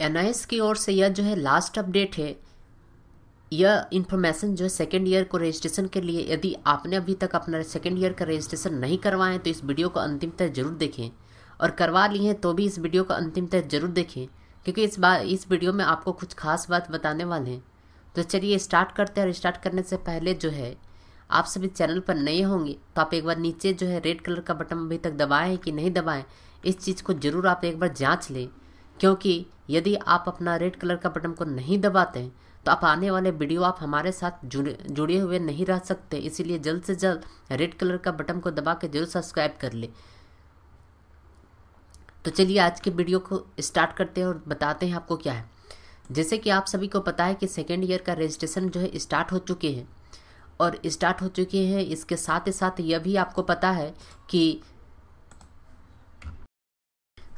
N की ओर से यह जो है लास्ट अपडेट है यह इन्फॉर्मेशन जो है सेकेंड ईयर को रजिस्ट्रेशन के लिए यदि आपने अभी तक अपना सेकेंड ईयर का रजिस्ट्रेशन नहीं करवाए तो इस वीडियो को अंतिम तक जरूर देखें और करवा लिए हैं तो भी इस वीडियो को अंतिम तक जरूर देखें क्योंकि इस बार इस वीडियो में आपको कुछ खास बात बताने वाले हैं तो चलिए स्टार्ट करते हैं और स्टार्ट करने से पहले जो है आप सभी चैनल पर नए होंगे तो आप एक बार नीचे जो है रेड कलर का बटन अभी तक दबाएँ कि नहीं दबाएँ इस चीज़ को ज़रूर आप एक बार जाँच लें क्योंकि यदि आप अपना रेड कलर का बटन को नहीं दबाते हैं तो आप आने वाले वीडियो आप हमारे साथ जुड़े जुड़े हुए नहीं रह सकते इसीलिए जल्द से जल्द रेड कलर का बटन को दबा के जरूर सब्सक्राइब कर ले तो चलिए आज के वीडियो को स्टार्ट करते हैं और बताते हैं आपको क्या है जैसे कि आप सभी को पता है कि सेकेंड ईयर का रजिस्ट्रेशन जो है स्टार्ट हो चुके हैं और स्टार्ट हो चुके हैं इसके साथ ही साथ यह भी आपको पता है कि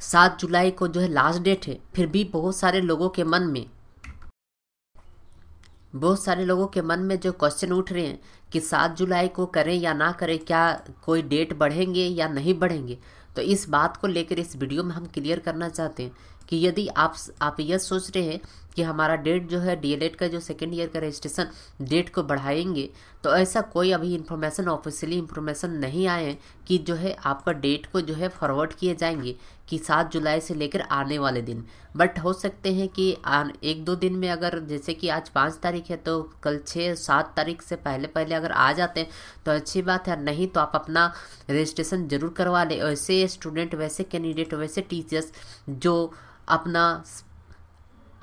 सात जुलाई को जो है लास्ट डेट है फिर भी बहुत सारे लोगों के मन में बहुत सारे लोगों के मन में जो क्वेश्चन उठ रहे हैं कि सात जुलाई को करें या ना करें क्या कोई डेट बढ़ेंगे या नहीं बढ़ेंगे तो इस बात को लेकर इस वीडियो में हम क्लियर करना चाहते हैं कि यदि आप आप यह सोच रहे हैं कि हमारा डेट जो है डी का जो सेकेंड ईयर का रजिस्ट्रेशन डेट को बढ़ाएंगे तो ऐसा कोई अभी इन्फॉर्मेशन ऑफिशियली इन्फॉर्मेशन नहीं आए कि जो है आपका डेट को जो है फॉरवर्ड किए जाएंगे कि सात जुलाई से लेकर आने वाले दिन बट हो सकते हैं कि एक दो दिन में अगर जैसे कि आज पाँच तारीख है तो कल छः सात तारीख से पहले पहले अगर आ जाते हैं तो अच्छी बात है नहीं तो आप अपना रजिस्ट्रेशन ज़रूर करवा लें वैसे स्टूडेंट वैसे कैंडिडेट वैसे टीचर्स जो अपना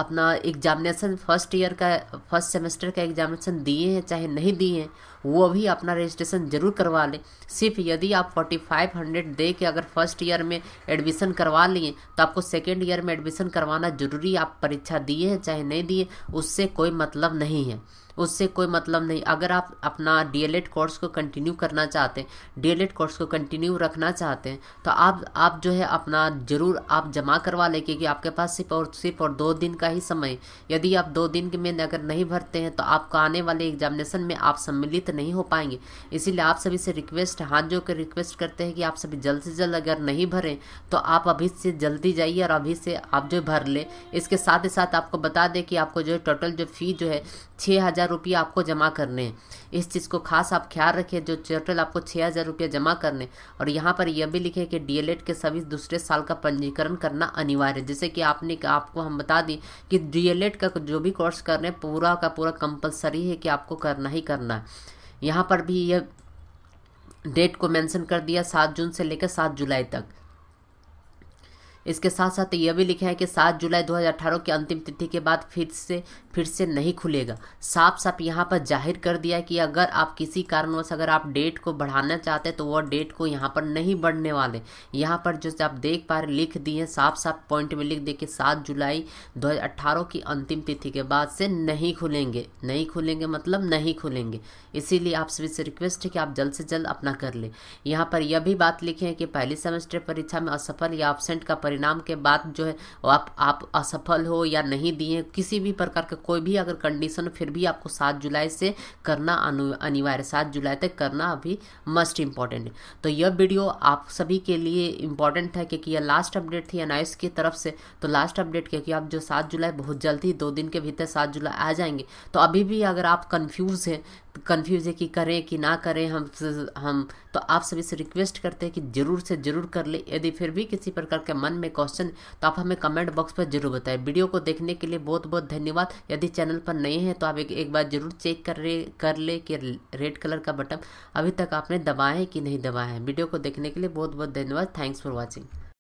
अपना एग्जामिनेशन फर्स्ट ईयर का फर्स्ट सेमेस्टर का एग्जामिनेशन दिए हैं चाहे नहीं दिए हैं वो भी अपना रजिस्ट्रेशन जरूर करवा लें सिर्फ यदि आप फोर्टी फाइव हंड्रेड दे के अगर फर्स्ट ईयर में एडमिशन करवा लिए तो आपको सेकेंड ईयर में एडमिशन करवाना जरूरी आप परीक्षा दिए हैं चाहे नहीं दिए उससे कोई मतलब नहीं है उससे कोई मतलब नहीं अगर आप अपना डी कोर्स को कंटिन्यू करना चाहते हैं डी कोर्स को कंटिन्यू रखना चाहते हैं तो आप आप जो है अपना ज़रूर आप जमा करवा लें क्योंकि आपके पास सिर्फ और सिर्फ और दो दिन का ही समय यदि आप दो दिन के में अगर नहीं भरते हैं तो आपका आने वाले एग्जामिनेशन में आप सम्मिलित नहीं हो पाएंगे इसीलिए आप सभी से रिक्वेस्ट हाथ जो कर रिक्वेस्ट करते हैं कि आप सभी जल्द से जल्द अगर नहीं भरें तो आप अभी से जल्दी जाइए और अभी से आप जो भर लें इसके साथ ही साथ आपको बता दें कि आपको जो है टोटल जो फी जो है छः हज़ार हज़ार रुपये आपको जमा करने हैं इस चीज़ को खास आप ख्याल रखें जो टोटल आपको छः हज़ार रुपये जमा करने और यहाँ पर यह भी लिखे कि डी के सभी दूसरे साल का पंजीकरण करना अनिवार्य है जैसे कि आपने आपको हम बता दें कि डी का जो भी कोर्स कर रहे हैं पूरा का पूरा कंपलसरी है कि आपको करना ही करना है यहाँ पर भी यह डेट को मेंशन कर दिया सात जून से लेकर सात जुलाई तक इसके साथ साथ यह भी लिखा है कि सात जुलाई 2018 की अंतिम तिथि के बाद फिर से फिर से नहीं खुलेगा साफ साफ यहाँ पर जाहिर कर दिया कि अगर आप किसी कारणवश अगर आप डेट को बढ़ाना चाहते तो वह डेट को यहाँ पर नहीं बढ़ने वाले यहाँ पर जो आप देख पा रहे लिख दिए साफ साफ पॉइंट में लिख दिए कि सात जुलाई दो की अंतिम तिथि के बाद से नहीं खुलेंगे नहीं खुलेंगे मतलब नहीं खुलेंगे इसीलिए आप सभी से रिक्वेस्ट है कि आप जल्द से जल्द अपना कर लें यहाँ पर यह भी बात लिखे कि पहली सेमेस्टर परीक्षा में असफल या एबसेंट का परिणाम के बाद जो है आप आप असफल हो या नहीं दिए किसी भी प्रकार का कोई भी अगर कंडीशन फिर भी आपको सात जुलाई से करना अनिवार्य सात जुलाई तक करना अभी मस्ट इम्पॉर्टेंट तो यह वीडियो आप सभी के लिए इम्पॉर्टेंट है क्योंकि यह लास्ट अपडेट थी एन की तरफ से तो लास्ट अपडेट क्योंकि आप जो सात जुलाई बहुत जल्द ही दो दिन के भीतर सात जुलाई आ जाएंगे तो अभी भी अगर आप कन्फ्यूज़ हैं कंफ्यूज है कि करें कि ना करें हम हम तो आप सभी से रिक्वेस्ट करते हैं कि ज़रूर से ज़रूर कर ले यदि फिर भी किसी प्रकार के मन में क्वेश्चन तो आप हमें कमेंट बॉक्स पर जरूर बताएं वीडियो को देखने के लिए बहुत बहुत धन्यवाद यदि चैनल पर नए हैं तो आप एक, एक बार ज़रूर चेक कर ले कर ले कि रेड कलर का बटन अभी तक आपने दबाए कि नहीं दबाए वीडियो को देखने के लिए बहुत बहुत धन्यवाद थैंक्स फॉर वॉचिंग